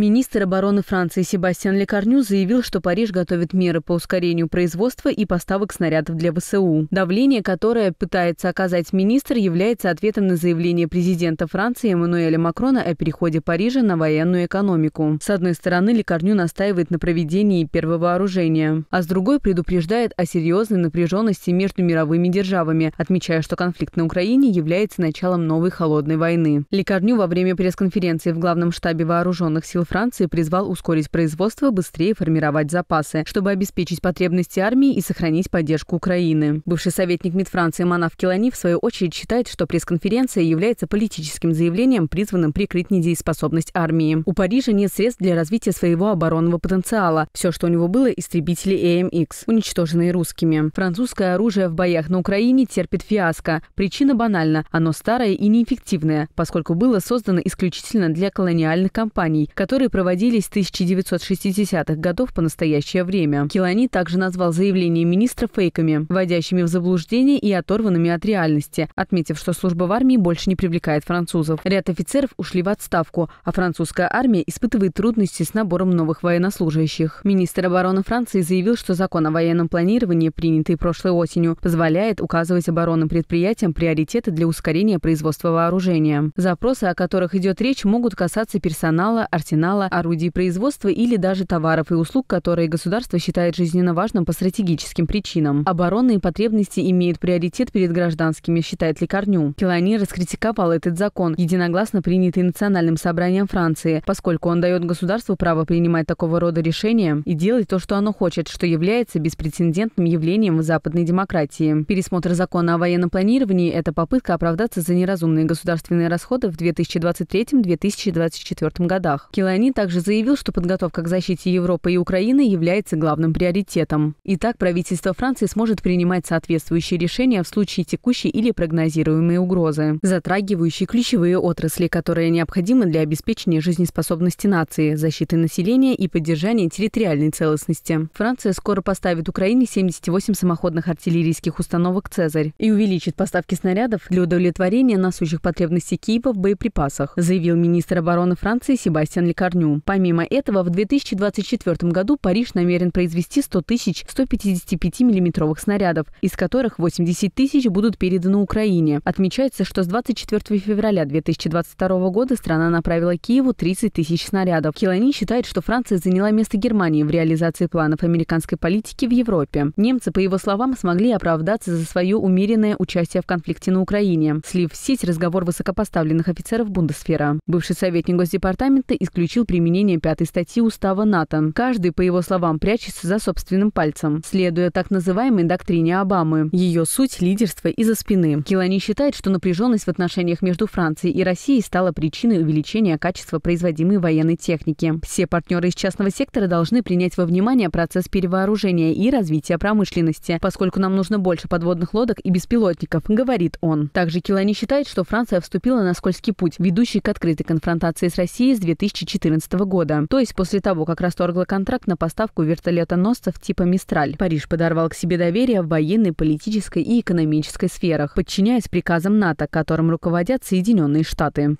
Министр обороны Франции Себастьян Лекарню заявил, что Париж готовит меры по ускорению производства и поставок снарядов для ВСУ. Давление, которое пытается оказать министр, является ответом на заявление президента Франции Эммануэля Макрона о переходе Парижа на военную экономику. С одной стороны, Лекарню настаивает на проведении первого оружия, а с другой предупреждает о серьезной напряженности между мировыми державами, отмечая, что конфликт на Украине является началом новой холодной войны. Лекарню во время пресс-конференции в главном штабе вооруженных сил Франции призвал ускорить производство, быстрее формировать запасы, чтобы обеспечить потребности армии и сохранить поддержку Украины. Бывший советник МИД Франции Манав Келани в свою очередь считает, что пресс-конференция является политическим заявлением, призванным прикрыть недееспособность армии. У Парижа нет средств для развития своего оборонного потенциала. Все, что у него было, истребители AMX, уничтоженные русскими. Французское оружие в боях на Украине терпит фиаско. Причина банальна. Оно старое и неэффективное, поскольку было создано исключительно для колониальных компаний, которые которые проводились с 1960-х годов по настоящее время. Келани также назвал заявление министра фейками, вводящими в заблуждение и оторванными от реальности, отметив, что служба в армии больше не привлекает французов. Ряд офицеров ушли в отставку, а французская армия испытывает трудности с набором новых военнослужащих. Министр обороны Франции заявил, что закон о военном планировании, принятый прошлой осенью, позволяет указывать оборонным предприятиям приоритеты для ускорения производства вооружения. Запросы, о которых идет речь, могут касаться персонала, арсенала, арсенала орудий производства или даже товаров и услуг, которые государство считает жизненно важным по стратегическим причинам. Оборонные потребности имеют приоритет перед гражданскими, считает Лекарню. Келани раскритиковал этот закон, единогласно принятый Национальным собранием Франции, поскольку он дает государству право принимать такого рода решения и делать то, что оно хочет, что является беспрецедентным явлением в западной демократии. Пересмотр закона о военном планировании – это попытка оправдаться за неразумные государственные расходы в 2023-2024 годах. Келани Мелани также заявил, что подготовка к защите Европы и Украины является главным приоритетом. Итак, правительство Франции сможет принимать соответствующие решения в случае текущей или прогнозируемой угрозы, затрагивающие ключевые отрасли, которые необходимы для обеспечения жизнеспособности нации, защиты населения и поддержания территориальной целостности. Франция скоро поставит Украине 78 самоходных артиллерийских установок «Цезарь» и увеличит поставки снарядов для удовлетворения насущих потребностей Киева в боеприпасах, заявил министр обороны Франции Себастьян Лекарь корню. Помимо этого, в 2024 году Париж намерен произвести 100 тысяч 155 миллиметровых снарядов, из которых 80 тысяч будут переданы Украине. Отмечается, что с 24 февраля 2022 года страна направила Киеву 30 тысяч снарядов. Килани считает, что Франция заняла место Германии в реализации планов американской политики в Европе. Немцы, по его словам, смогли оправдаться за свое умеренное участие в конфликте на Украине, слив в сеть разговор высокопоставленных офицеров Бундесфера. Бывший советник Госдепартамента исключил исключил применение пятой статьи Устава НАТО. Каждый, по его словам, прячется за собственным пальцем, следуя так называемой доктрине Обамы. Ее суть – лидерство из-за спины. Килани считает, что напряженность в отношениях между Францией и Россией стала причиной увеличения качества производимой военной техники. Все партнеры из частного сектора должны принять во внимание процесс перевооружения и развития промышленности, поскольку нам нужно больше подводных лодок и беспилотников, говорит он. Также Килани считает, что Франция вступила на скользкий путь, ведущий к открытой конфронтации с Россией с 2014 2014 года, то есть после того, как расторгла контракт на поставку вертолета-носцев типа «Мистраль». Париж подорвал к себе доверие в военной, политической и экономической сферах, подчиняясь приказам НАТО, которым руководят Соединенные Штаты.